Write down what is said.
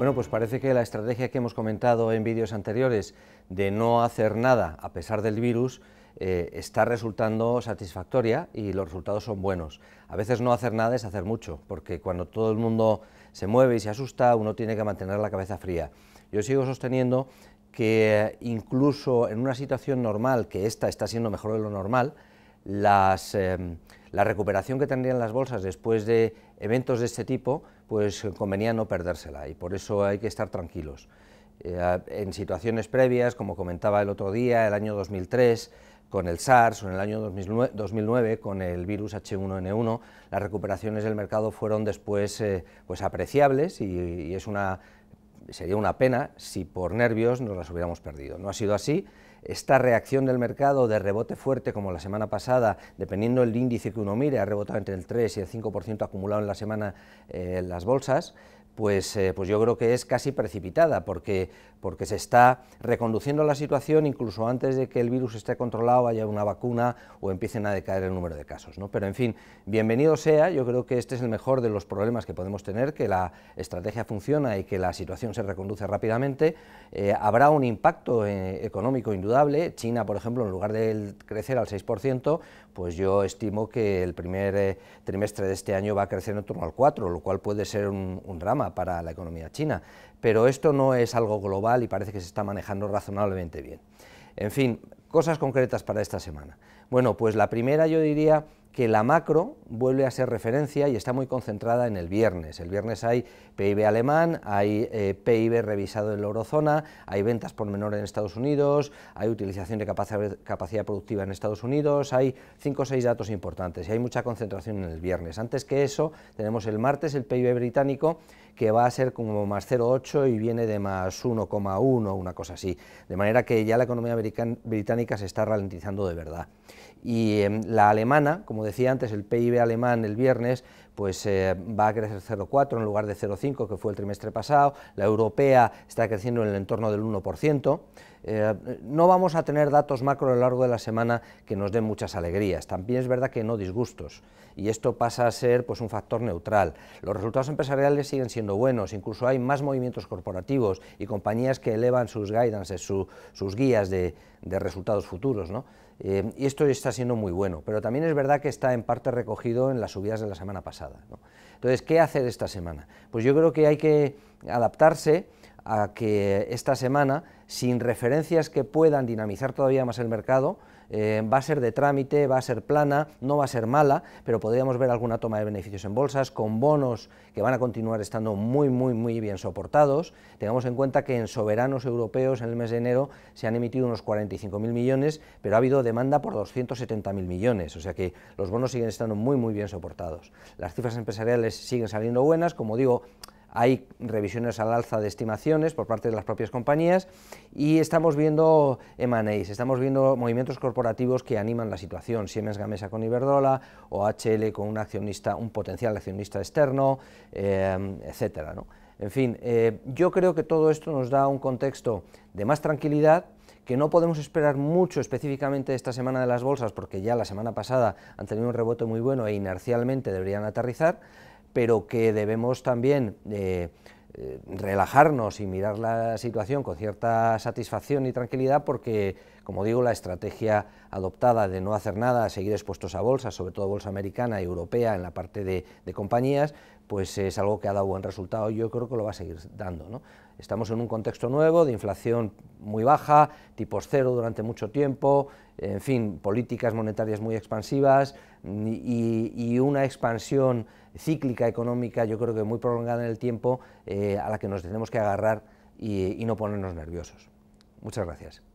Bueno, pues parece que la estrategia que hemos comentado en vídeos anteriores de no hacer nada a pesar del virus eh, está resultando satisfactoria y los resultados son buenos. A veces no hacer nada es hacer mucho, porque cuando todo el mundo se mueve y se asusta, uno tiene que mantener la cabeza fría. Yo sigo sosteniendo que eh, incluso en una situación normal, que esta está siendo mejor de lo normal, las... Em, la recuperación que tendrían las bolsas después de eventos de este tipo, pues convenía no perdérsela y por eso hay que estar tranquilos. Eh, en situaciones previas, como comentaba el otro día, el año 2003, con el SARS o en el año 2009 con el virus H1N1, las recuperaciones del mercado fueron después eh, pues apreciables y, es sería una pena si por nervios nos las hubiéramos perdido. No ha sido así esta reacción del mercado de rebote fuerte como la semana pasada, dependiendo del índice que uno mire, ha rebotado entre el 3 y el 5% acumulado en la semana en eh, las bolsas, pues, eh, pues yo creo que es casi precipitada, porque, porque se está reconduciendo la situación incluso antes de que el virus esté controlado, haya una vacuna o empiecen a decaer el número de casos. ¿no? Pero en fin, bienvenido sea, yo creo que este es el mejor de los problemas que podemos tener, que la estrategia funciona y que la situación se reconduce rápidamente. Eh, habrá un impacto eh, económico indudable. China, por ejemplo, en lugar de crecer al 6%, pues yo estimo que el primer trimestre de este año va a crecer en torno al 4%, lo cual puede ser un, un drama para la economía china, pero esto no es algo global y parece que se está manejando razonablemente bien. En fin, cosas concretas para esta semana. Bueno, pues la primera yo diría que la macro vuelve a ser referencia y está muy concentrada en el viernes. El viernes hay PIB alemán, hay eh, PIB revisado en la eurozona, hay ventas por menor en Estados Unidos, hay utilización de capacidad, productiva en Estados Unidos, hay cinco o seis datos importantes y hay mucha concentración en el viernes. Antes que eso, tenemos el martes el PIB británico que va a ser como más 0,8 y viene de más 1,1, una cosa así. De manera que ya la economía británica se está ralentizando de verdad. Y em, la alemana, como como decía antes, el PIB alemán el viernes, pues eh, va a crecer 0,4 en lugar de 0,5 que fue el trimestre pasado, la europea está creciendo en el entorno del 1%, eh, no vamos a tener datos macro a lo largo de la semana que nos den muchas alegrías, también es verdad que no disgustos, y esto pasa a ser pues, un factor neutral. Los resultados empresariales siguen siendo buenos, incluso hay más movimientos corporativos y compañías que elevan sus guidances, sus guías de, resultados futuros, eh, y esto está siendo muy bueno, pero también es verdad que está en parte recogido en las subidas de la semana pasada. Entonces, ¿qué hacer esta semana? Pues yo creo que hay que adaptarse a que esta semana, sin referencias que puedan dinamizar todavía más el mercado, eh, va a ser de trámite, va a ser plana, no va a ser mala, pero podríamos ver alguna toma de beneficios en bolsas con bonos que van a continuar estando muy, muy, muy bien soportados. Tengamos en cuenta que en soberanos europeos en el mes de enero se han emitido unos 45.000 millones, pero ha habido demanda por 270.000 millones, o sea que los bonos siguen estando muy, muy bien soportados. Las cifras empresariales siguen saliendo buenas, como digo, hay revisiones al alza de estimaciones por parte de las propias compañías y estamos viendo M&As, estamos viendo movimientos corporativos que animan la situación, Siemens Gamesa con Iberdrola o HL con un accionista, un potencial accionista externo, etc. Eh, etcétera. En fin, eh, yo creo que todo esto nos da un contexto de más tranquilidad, que no podemos esperar mucho específicamente esta semana de las bolsas, porque ya la semana pasada han tenido un rebote muy bueno e inercialmente deberían aterrizar, pero que debemos también eh, eh, relajarnos y mirar la situación con cierta satisfacción y tranquilidad porque, como digo, la estrategia adoptada de no hacer nada, seguir expuestos a bolsas, sobre todo bolsa americana y europea en la parte de, compañías, pues es algo que ha dado buen resultado y yo creo que lo va a seguir dando. Estamos en un contexto nuevo de inflación muy baja, tipos cero durante mucho tiempo, en fin, políticas monetarias muy expansivas, y, una expansión cíclica económica, yo creo que muy prolongada en el tiempo, eh, a la que nos tenemos que agarrar y no ponernos nerviosos. Muchas gracias.